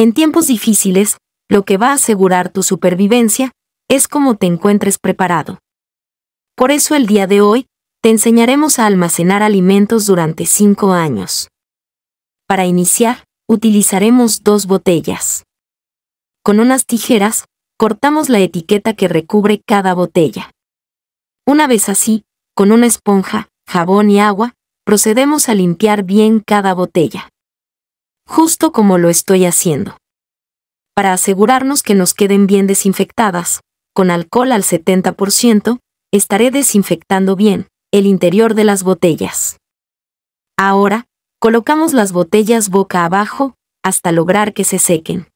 En tiempos difíciles, lo que va a asegurar tu supervivencia es cómo te encuentres preparado. Por eso el día de hoy, te enseñaremos a almacenar alimentos durante 5 años. Para iniciar, utilizaremos dos botellas. Con unas tijeras, cortamos la etiqueta que recubre cada botella. Una vez así, con una esponja, jabón y agua, procedemos a limpiar bien cada botella justo como lo estoy haciendo. Para asegurarnos que nos queden bien desinfectadas, con alcohol al 70%, estaré desinfectando bien el interior de las botellas. Ahora, colocamos las botellas boca abajo hasta lograr que se sequen.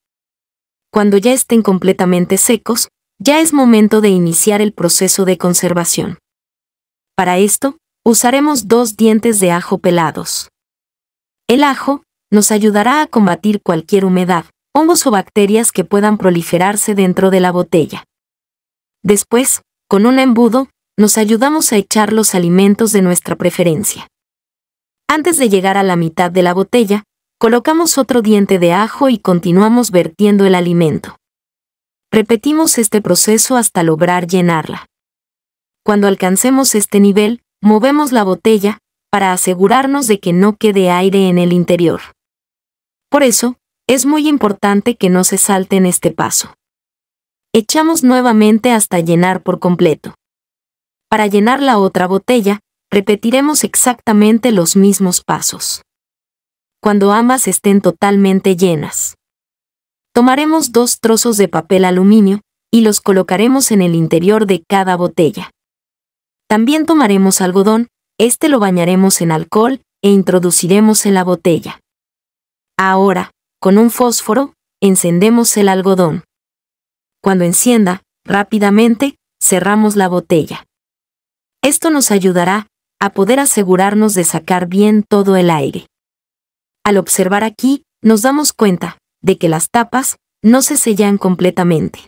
Cuando ya estén completamente secos, ya es momento de iniciar el proceso de conservación. Para esto, usaremos dos dientes de ajo pelados. El ajo nos ayudará a combatir cualquier humedad, hongos o bacterias que puedan proliferarse dentro de la botella. Después, con un embudo, nos ayudamos a echar los alimentos de nuestra preferencia. Antes de llegar a la mitad de la botella, colocamos otro diente de ajo y continuamos vertiendo el alimento. Repetimos este proceso hasta lograr llenarla. Cuando alcancemos este nivel, movemos la botella, para asegurarnos de que no quede aire en el interior. Por eso, es muy importante que no se salten este paso. Echamos nuevamente hasta llenar por completo. Para llenar la otra botella, repetiremos exactamente los mismos pasos. Cuando ambas estén totalmente llenas. Tomaremos dos trozos de papel aluminio y los colocaremos en el interior de cada botella. También tomaremos algodón, este lo bañaremos en alcohol e introduciremos en la botella. Ahora, con un fósforo, encendemos el algodón. Cuando encienda, rápidamente, cerramos la botella. Esto nos ayudará a poder asegurarnos de sacar bien todo el aire. Al observar aquí, nos damos cuenta de que las tapas no se sellan completamente.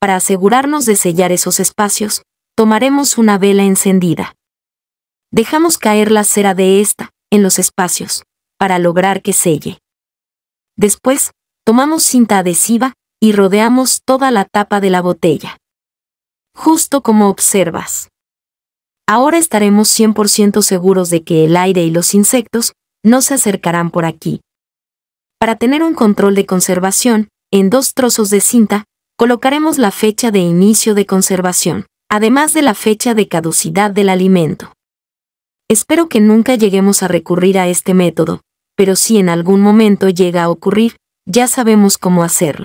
Para asegurarnos de sellar esos espacios, tomaremos una vela encendida. Dejamos caer la cera de esta en los espacios, para lograr que selle. Después, tomamos cinta adhesiva y rodeamos toda la tapa de la botella. Justo como observas. Ahora estaremos 100% seguros de que el aire y los insectos no se acercarán por aquí. Para tener un control de conservación, en dos trozos de cinta, colocaremos la fecha de inicio de conservación, además de la fecha de caducidad del alimento. Espero que nunca lleguemos a recurrir a este método, pero si en algún momento llega a ocurrir, ya sabemos cómo hacerlo.